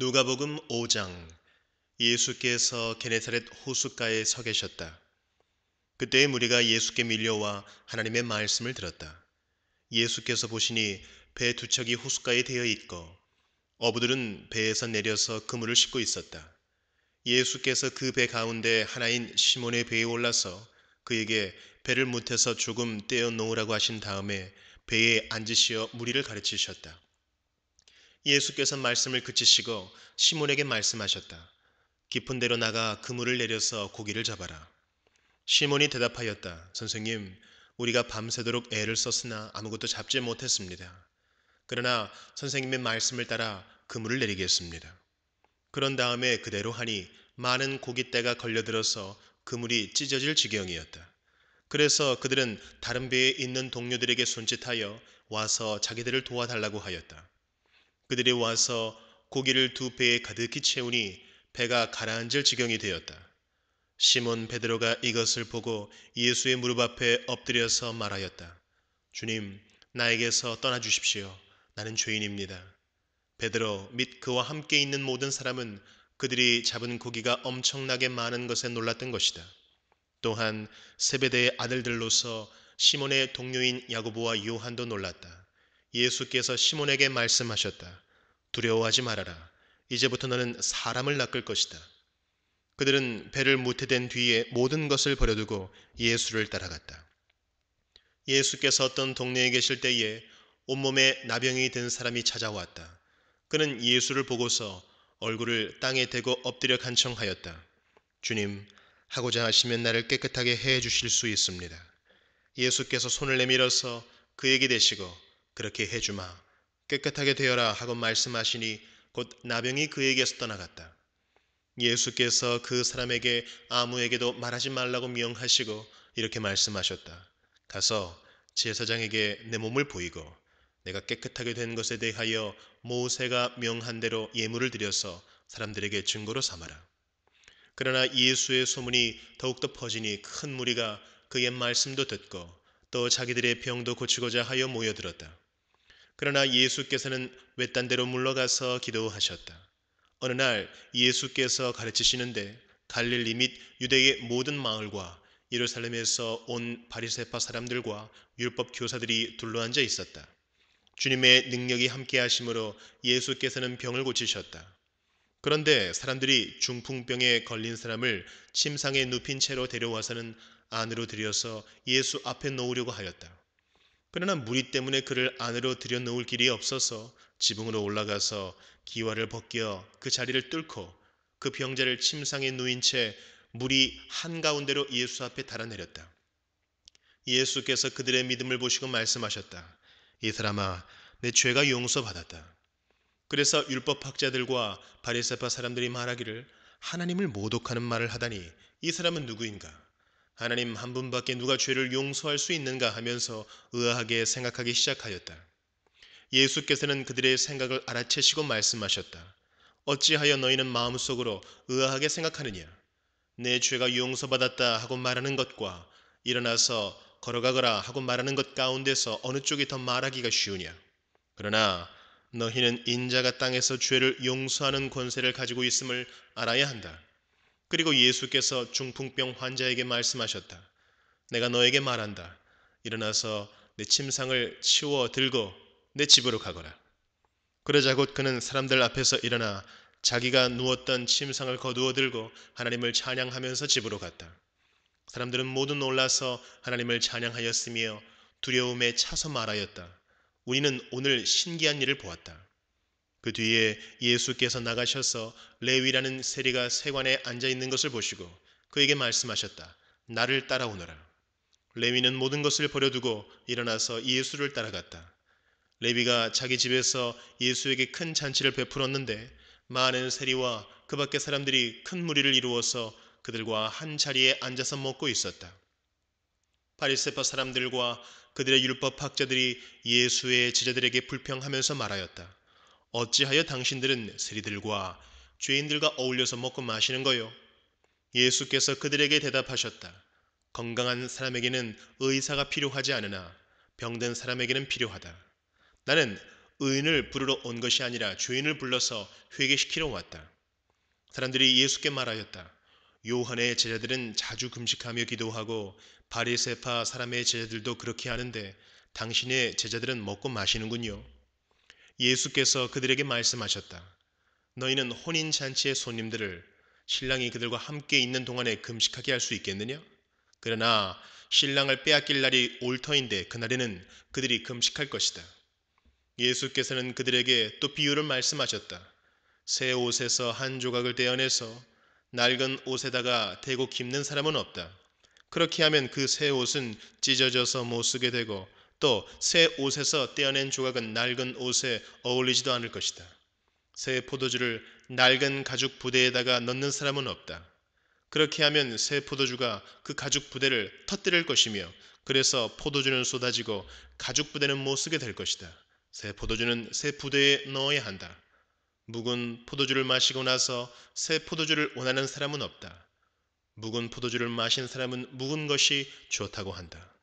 누가복음 5장 예수께서 게네사렛 호숫가에 서 계셨다. 그때에 무리가 예수께 밀려와 하나님의 말씀을 들었다. 예수께서 보시니 배 두 척이 호숫가에 되어 있고 어부들은 배에서 내려서 그물을 싣고 있었다. 예수께서 그 배 가운데 하나인 시몬의 배에 올라서 그에게 배를 못해서 조금 떼어 놓으라고 하신 다음에 배에 앉으시어 무리를 가르치셨다. 예수께서 말씀을 그치시고 시몬에게 말씀하셨다. 깊은 데로 나가 그물을 내려서 고기를 잡아라. 시몬이 대답하였다. 선생님, 우리가 밤새도록 애를 썼으나 아무것도 잡지 못했습니다. 그러나 선생님의 말씀을 따라 그물을 내리겠습니다. 그런 다음에 그대로 하니 많은 고깃대가 걸려들어서 그물이 찢어질 지경이었다. 그래서 그들은 다른 배에 있는 동료들에게 손짓하여 와서 자기들을 도와달라고 하였다. 그들이 와서 고기를 두 배에 가득히 채우니 배가 가라앉을 지경이 되었다. 시몬 베드로가 이것을 보고 예수의 무릎 앞에 엎드려서 말하였다. 주님, 나에게서 떠나 주십시오. 나는 죄인입니다. 베드로 및 그와 함께 있는 모든 사람은 그들이 잡은 고기가 엄청나게 많은 것에 놀랐던 것이다. 또한 세베대의 아들들로서 시몬의 동료인 야고보와 요한도 놀랐다. 예수께서 시몬에게 말씀하셨다. 두려워하지 말아라. 이제부터 너는 사람을 낚을 것이다. 그들은 배를 무태댄 뒤에 모든 것을 버려두고 예수를 따라갔다. 예수께서 어떤 동네에 계실 때에 온몸에 나병이 든 사람이 찾아왔다. 그는 예수를 보고서 얼굴을 땅에 대고 엎드려 간청하였다. 주님, 하고자 하시면 나를 깨끗하게 해 주실 수 있습니다. 예수께서 손을 내밀어서 그에게 대시고 그렇게 해주마 깨끗하게 되어라 하고 말씀하시니 곧 나병이 그에게서 떠나갔다. 예수께서 그 사람에게 아무에게도 말하지 말라고 명하시고 이렇게 말씀하셨다. 가서 제사장에게 내 몸을 보이고 내가 깨끗하게 된 것에 대하여 모세가 명한 대로 예물을 드려서 사람들에게 증거로 삼아라. 그러나 예수의 소문이 더욱더 퍼지니 큰 무리가 그의 말씀도 듣고 또 자기들의 병도 고치고자 하여 모여들었다. 그러나 예수께서는 외딴데로 물러가서 기도하셨다. 어느 날 예수께서 가르치시는데 갈릴리 및 유대의 모든 마을과 예루살렘에서 온 바리세파 사람들과 율법 교사들이 둘러앉아 있었다. 주님의 능력이 함께 하심으로 예수께서는 병을 고치셨다. 그런데 사람들이 중풍병에 걸린 사람을 침상에 눕힌 채로 데려와서는 안으로 들여서 예수 앞에 놓으려고 하였다. 그러나 무리 때문에 그를 안으로 들여놓을 길이 없어서 지붕으로 올라가서 기와를 벗겨 그 자리를 뚫고 그 병자를 침상에 누인 채 물이 한가운데로 예수 앞에 달아내렸다. 예수께서 그들의 믿음을 보시고 말씀하셨다. 이 사람아, 내 죄가 용서받았다. 그래서 율법학자들과 바리새파 사람들이 말하기를 하나님을 모독하는 말을 하다니 이 사람은 누구인가? 하나님 한 분밖에 누가 죄를 용서할 수 있는가 하면서 의아하게 생각하기 시작하였다. 예수께서는 그들의 생각을 알아채시고 말씀하셨다. 어찌하여 너희는 마음속으로 의아하게 생각하느냐? 내 죄가 용서받았다 하고 말하는 것과 일어나서 걸어가거라 하고 말하는 것 가운데서 어느 쪽이 더 말하기가 쉬우냐? 그러나 너희는 인자가 땅에서 죄를 용서하는 권세를 가지고 있음을 알아야 한다. 그리고 예수께서 중풍병 환자에게 말씀하셨다. 내가 너에게 말한다. 일어나서 내 침상을 치워 들고 내 집으로 가거라. 그러자 곧 그는 사람들 앞에서 일어나 자기가 누웠던 침상을 거두어 들고 하나님을 찬양하면서 집으로 갔다. 사람들은 모두 놀라서 하나님을 찬양하였으며 두려움에 차서 말하였다. 우리는 오늘 신기한 일을 보았다. 그 뒤에 예수께서 나가셔서 레위라는 세리가 세관에 앉아 있는 것을 보시고 그에게 말씀하셨다. 나를 따라오너라. 레위는 모든 것을 버려두고 일어나서 예수를 따라갔다. 레위가 자기 집에서 예수에게 큰 잔치를 베풀었는데 많은 세리와 그 밖의 사람들이 큰 무리를 이루어서 그들과 한 자리에 앉아서 먹고 있었다. 바리세파 사람들과 그들의 율법 학자들이 예수의 제자들에게 불평하면서 말하였다. 어찌하여 당신들은 세리들과 죄인들과 어울려서 먹고 마시는 거요? 예수께서 그들에게 대답하셨다. 건강한 사람에게는 의사가 필요하지 않으나 병든 사람에게는 필요하다. 나는 의인을 부르러 온 것이 아니라 죄인을 불러서 회개시키러 왔다. 사람들이 예수께 말하였다. 요한의 제자들은 자주 금식하며 기도하고 바리세파 사람의 제자들도 그렇게 하는데 당신의 제자들은 먹고 마시는군요. 예수께서 그들에게 말씀하셨다. 너희는 혼인 잔치의 손님들을 신랑이 그들과 함께 있는 동안에 금식하게 할 수 있겠느냐? 그러나 신랑을 빼앗길 날이 올 터인데 그날에는 그들이 금식할 것이다. 예수께서는 그들에게 또 비유를 말씀하셨다. 새 옷에서 한 조각을 떼어내서 낡은 옷에다가 대고 깁는 사람은 없다. 그렇게 하면 그 새 옷은 찢어져서 못 쓰게 되고 또새 옷에서 떼어낸 조각은 낡은 옷에 어울리지도 않을 것이다. 새 포도주를 낡은 가죽 부대에다가 넣는 사람은 없다. 그렇게 하면 새 포도주가 그 가죽 부대를 터뜨릴 것이며 그래서 포도주는 쏟아지고 가죽 부대는 못 쓰게 될 것이다. 새 포도주는 새 부대에 넣어야 한다. 묵은 포도주를 마시고 나서 새 포도주를 원하는 사람은 없다. 묵은 포도주를 마신 사람은 묵은 것이 좋다고 한다.